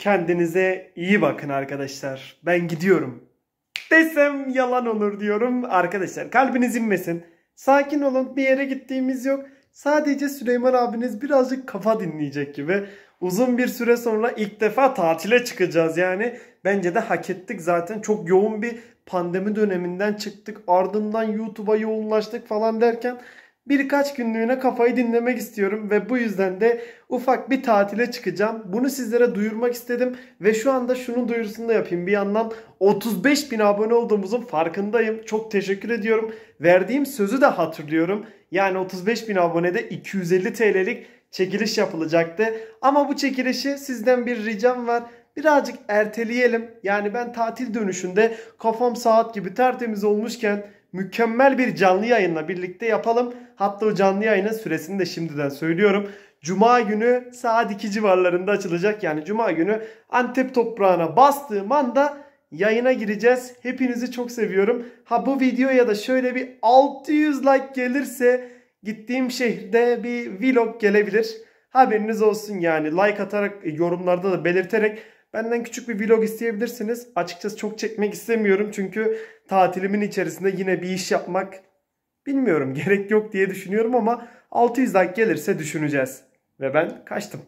Kendinize iyi bakın arkadaşlar. Ben gidiyorum. Desem yalan olur diyorum. Arkadaşlar kalbiniz inmesin. Sakin olun. Bir yere gittiğimiz yok. Sadece Süleyman abiniz birazcık kafa dinleyecek gibi. Uzun bir süre sonra ilk defa tatile çıkacağız yani. Bence de hak ettik zaten. Çok yoğun bir pandemi döneminden çıktık. Ardından YouTube'a yoğunlaştık falan derken Birkaç günlüğüne kafayı dinlemek istiyorum ve bu yüzden de ufak bir tatile çıkacağım. Bunu sizlere duyurmak istedim ve şu anda şunun duyurusunu da yapayım. Bir yandan 35 bin abone olduğumuzun farkındayım. Çok teşekkür ediyorum. Verdiğim sözü de hatırlıyorum. Yani 35 bin abonede 250 TL'lik çekiliş yapılacaktı. Ama bu çekilişi sizden bir ricam var birazcık erteleyelim. Yani ben tatil dönüşünde kafam saat gibi tertemiz olmuşken mükemmel bir canlı yayınla birlikte yapalım. Hatta o canlı yayının süresini de şimdiden söylüyorum. Cuma günü saat 2 civarlarında açılacak. Yani cuma günü Antep toprağına bastığım anda yayına gireceğiz. Hepinizi çok seviyorum. Ha bu videoya da şöyle bir 600 like gelirse gittiğim şehirde bir vlog gelebilir. Haberiniz olsun yani like atarak e, yorumlarda da belirterek Benden küçük bir vlog isteyebilirsiniz. Açıkçası çok çekmek istemiyorum çünkü tatilimin içerisinde yine bir iş yapmak bilmiyorum gerek yok diye düşünüyorum ama 600 like gelirse düşüneceğiz. Ve ben kaçtım.